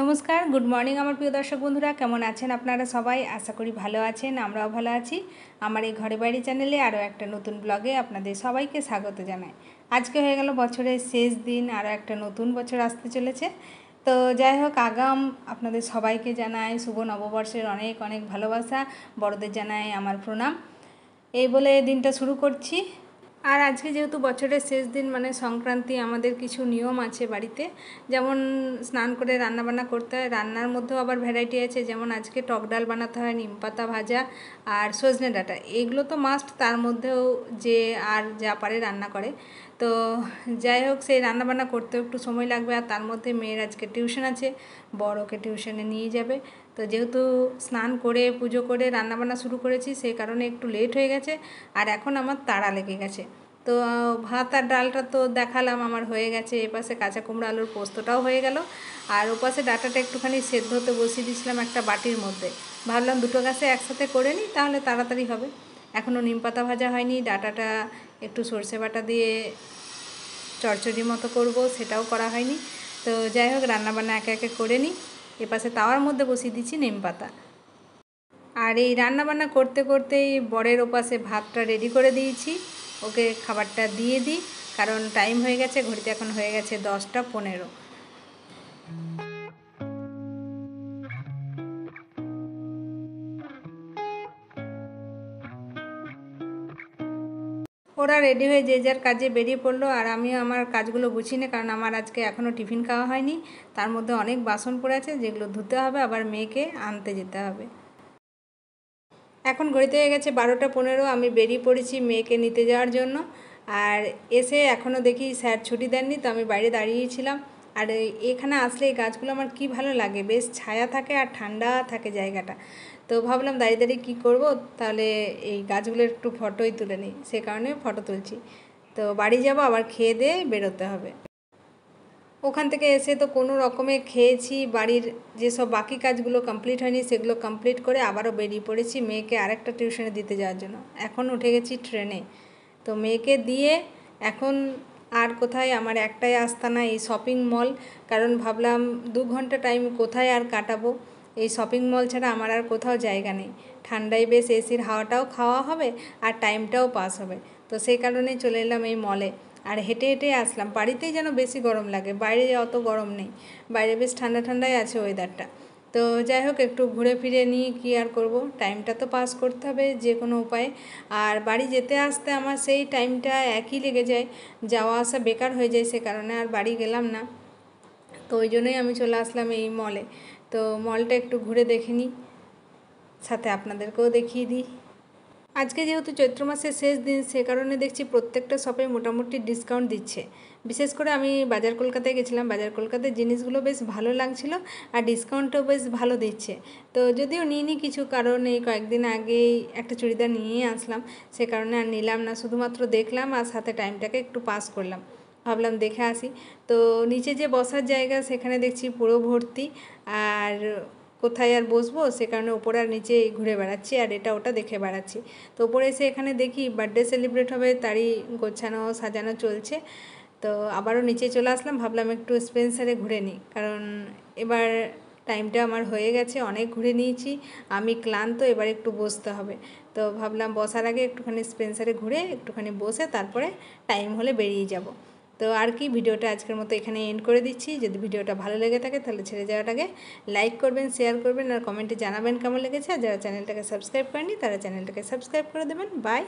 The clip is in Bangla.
নমস্কার গুড মর্নিং আমার প্রিয় দর্শক বন্ধুরা কেমন আছেন আপনারা সবাই আশা করি ভালো আছেন আমরাও ভালো আছি আমার এই ঘরে বাড়ি চ্যানেলে আরও একটা নতুন ব্লগে আপনাদের সবাইকে স্বাগত জানাই আজকে হয়ে গেল বছরের শেষ দিন আরও একটা নতুন বছর আসতে চলেছে তো যাই হোক আগাম আপনাদের সবাইকে জানাই শুভ নববর্ষের অনেক অনেক ভালোবাসা বড়দের জানাই আমার প্রণাম এই বলে দিনটা শুরু করছি আর আজকে যেহেতু বছরের শেষ দিন মানে সংক্রান্তি আমাদের কিছু নিয়ম আছে বাড়িতে যেমন স্নান করে রান্নাবান্না করতে হয় রান্নার মধ্যেও আবার ভ্যারাইটি আছে যেমন আজকে টক ডাল বানাতে হয় নিম পাতা ভাজা আর সজনে ডাটা এগুলো তো মাস্ট তার মধ্যেও যে আর যা পারে রান্না করে তো যাই হোক সেই রান্নাবান্না করতেও একটু সময় লাগবে আর তার মধ্যে মেয়ের আজকে টিউশন আছে বড়কে টিউশনে নিয়ে যাবে তো যেহেতু স্নান করে পুজো করে রান্নাবান্না শুরু করেছি সেই কারণে একটু লেট হয়ে গেছে আর এখন আমার তাড়া লেগে গেছে তো ভাত আর ডালটা তো দেখালাম আমার হয়ে গেছে এপাশে কাঁচা কুমড়ো আলুর পোস্তটাও হয়ে গেল আর ওপাশে ডাটাটা একটুখানি সেদ্ধ হতে বসিয়ে দিয়েছিলাম একটা বাটির মধ্যে ভাবলাম দুটো গাছে একসাথে করে নিই তাহলে তাড়াতাড়ি হবে এখনও নিম পাতা ভাজা হয়নি ডাটাটা একটু সর্ষে বাটা দিয়ে চড়চড়ি মতো করব সেটাও করা হয়নি তো যাই হোক রান্নাবান্না একে একে করে নিই এপাশে তাওয়ার মধ্যে বসিয়ে দিচ্ছি নিম পাতা আর এই রান্নাবান্না করতে করতেই বরের ওপাশে ভাতটা রেডি করে দিয়েছি ওকে খাবারটা দিয়ে দিই কারণ টাইম হয়ে গেছে ঘড়িতে এখন হয়ে গেছে দশটা পনেরো ওরা রেডি হয়ে যে যার কাজে বেরিয়ে পড়লো আর আমিও আমার কাজগুলো বুঝি না কারণ আমার আজকে এখনও টিফিন খাওয়া হয়নি তার মধ্যে অনেক বাসন পড়ে আছে যেগুলো ধুতে হবে আবার মেয়েকে আনতে যেতে হবে এখন ঘড়িতে হয়ে গেছে বারোটা পনেরো আমি বেরিয়ে পড়েছি মেয়েকে নিতে যাওয়ার জন্য আর এসে এখনও দেখি স্যার ছুটি দেননি তো আমি বাইরে দাঁড়িয়েছিলাম আর এখানে আসলে এই গাছগুলো আমার কি ভালো লাগে বেশ ছায়া থাকে আর ঠান্ডা থাকে জায়গাটা তো ভাবলাম দাঁড়িয়ে দাঁড়িয়ে কী করব তাহলে এই গাছগুলোর একটু ফটোই তুলে নিই সে কারণে ফটো তুলছি তো বাড়ি যাব আবার খেয়ে দিয়ে বেরোতে হবে ওখান থেকে এসে তো কোনো রকমে খেয়েছি বাড়ির যেসব বাকি কাজগুলো কমপ্লিট হয়নি সেগুলো কমপ্লিট করে আবারও বেরিয়ে পড়েছি মেয়েকে আরেকটা টিউশনে দিতে যাওয়ার জন্য এখন উঠে গেছি ট্রেনে তো মেয়েকে দিয়ে এখন আর কোথায় আমার একটাই আস্তানা এই শপিং মল কারণ ভাবলাম দু ঘন্টা টাইম কোথায় আর কাটাবো এই শপিং মল ছাড়া আমার আর কোথাও জায়গা নেই ঠান্ডায় বেশ এসির হাওয়াটাও খাওয়া হবে আর টাইমটাও পাস হবে তো সেই কারণে চলে এলাম এই মলে আর হেঁটে হেঁটে আসলাম বাড়িতেই যেন বেশি গরম লাগে বাইরে অত গরম নেই বাইরে বেশ ঠান্ডা ঠান্ডাই আছে ওয়েদারটা তো যাই হোক একটু ঘুরে ফিরে নিয়ে কী আর করব টাইমটা তো পাস করতে হবে যে কোনো উপায়ে আর বাড়ি যেতে আসতে আমার সেই টাইমটা একই লেগে যায় যাওয়া আসা বেকার হয়ে যায় সে কারণে আর বাড়ি গেলাম না তো ওই জন্যই আমি চলে আসলাম এই মলে তো মলটা একটু ঘুরে দেখে নিই সাথে আপনাদেরকেও দেখিয়ে দিই আজকে যেহেতু চৈত্র মাসের শেষ দিন সে কারণে দেখছি প্রত্যেকটা শপে মোটামুটি ডিসকাউন্ট দিচ্ছে বিশেষ করে আমি বাজার কলকাতায় গেছিলাম বাজার কলকাতায় জিনিসগুলো বেশ ভালো লাগছিল আর ডিসকাউন্টও বেশ ভালো দিচ্ছে তো যদিও নিইনি কিছু কারণে কয়েকদিন আগেই একটা চুড়িদার নিয়ে আসলাম সে কারণে আর নিলাম না শুধুমাত্র দেখলাম আর সাথে টাইমটাকে একটু পাস করলাম ভাবলাম দেখে আসি তো নিচে যে বসার জায়গা সেখানে দেখছি পুরো ভর্তি আর কোথায় আর বসবো সে কারণে ওপরে আর নিচে ঘুরে বেড়াচ্ছি আর এটা ওটা দেখে বেড়াচ্ছি তো ওপরে এসে এখানে দেখি বার্থডে সেলিব্রেট হবে তারই গোছানো সাজানো চলছে তো আবারও নিচে চলে আসলাম ভাবলাম একটু স্পেন্সারে ঘুরে নিই কারণ এবার টাইমটা আমার হয়ে গেছে অনেক ঘুরে নিয়েছি আমি ক্লান্ত এবার একটু বসতে হবে তো ভাবলাম বসার আগে একটুখানি স্পেন্সারে ঘুরে একটুখানি বসে তারপরে টাইম হলে বেরিয়ে যাব তো আর কি ভিডিওটা আজকের মতো এখানে এন্ড করে দিচ্ছি যদি ভিডিওটা ভালো লেগে থাকে তাহলে ছেড়ে যাওয়াটাকে লাইক করবেন শেয়ার করবেন আর কমেন্টে জানাবেন কেমন লেগেছে আর যারা চ্যানেলটাকে সাবস্ক্রাইব করেনি তারা চ্যানেলটাকে সাবস্ক্রাইব করে দেবেন বাই